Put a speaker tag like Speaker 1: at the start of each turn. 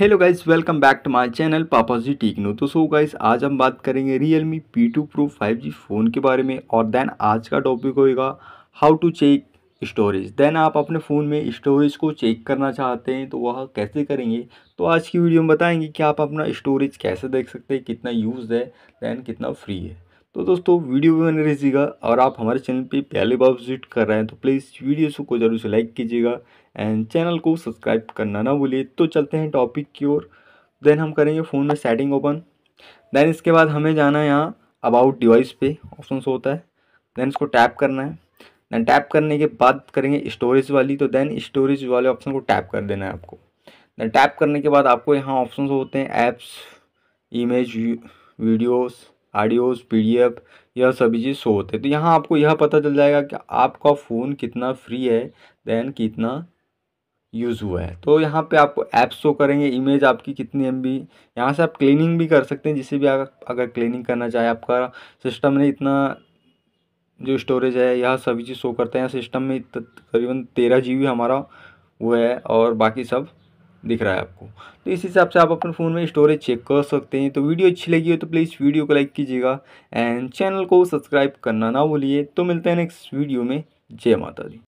Speaker 1: hello guys welcome back to my channel Papa ji टीकनो तो so guys आज हम बात करेंगे Realme P two pro five G phone के बारे में और देन आज का टॉपिक होएगा how to check storage then आप अपने फ़ोन में स्टोरेज को चेक करना चाहते हैं तो वह कैसे करेंगे तो आज की वीडियो में बताएंगे कि आप अपना स्टोरेज कैसे देख सकते हैं कितना यूज़ है देन कितना फ्री है तो दोस्तों वीडियो भी बने रहिएगा और आप हमारे चैनल पे पहली बार विजिट कर रहे हैं तो प्लीज़ वीडियो को जरूर से लाइक कीजिएगा एंड चैनल को सब्सक्राइब करना ना भूलिए तो चलते हैं टॉपिक की ओर देन हम करेंगे फ़ोन में सेटिंग ओपन देन इसके बाद हमें जाना है यहाँ अबाउट डिवाइस पे ऑप्शन होता है देन इसको टैप करना है देन टैप करने के बाद करेंगे स्टोरेज वाली तो देन स्टोरेज वाले ऑप्शन को टैप कर देना है आपको देन टैप करने के बाद आपको यहाँ ऑप्शन होते हैं apps image videos audios PDF यह सभी चीज़ शो होते हैं तो यहाँ आपको यह पता चल जाएगा कि आपका फ़ोन कितना फ्री है दैन कितना यूज़ हुआ है तो यहाँ पे आपको ऐप शो करेंगे इमेज आपकी कितनी एम बी यहाँ से आप क्लीनिंग भी कर सकते हैं जिसे भी आप अगर क्लीनिंग करना चाहे आपका सिस्टम ने इतना जो स्टोरेज है यह सभी चीज़ शो करते हैं सिस्टम में तकरीबन तेरह जी बी हमारा वो है और बाकी सब दिख रहा है आपको तो इस हिसाब से आप अपने फ़ोन में स्टोरेज चेक कर सकते हैं तो वीडियो अच्छी लगी हो तो प्लीज़ वीडियो को लाइक कीजिएगा एंड चैनल को सब्सक्राइब करना ना भूलिए तो मिलते हैं नेक्स्ट वीडियो में जय माता दी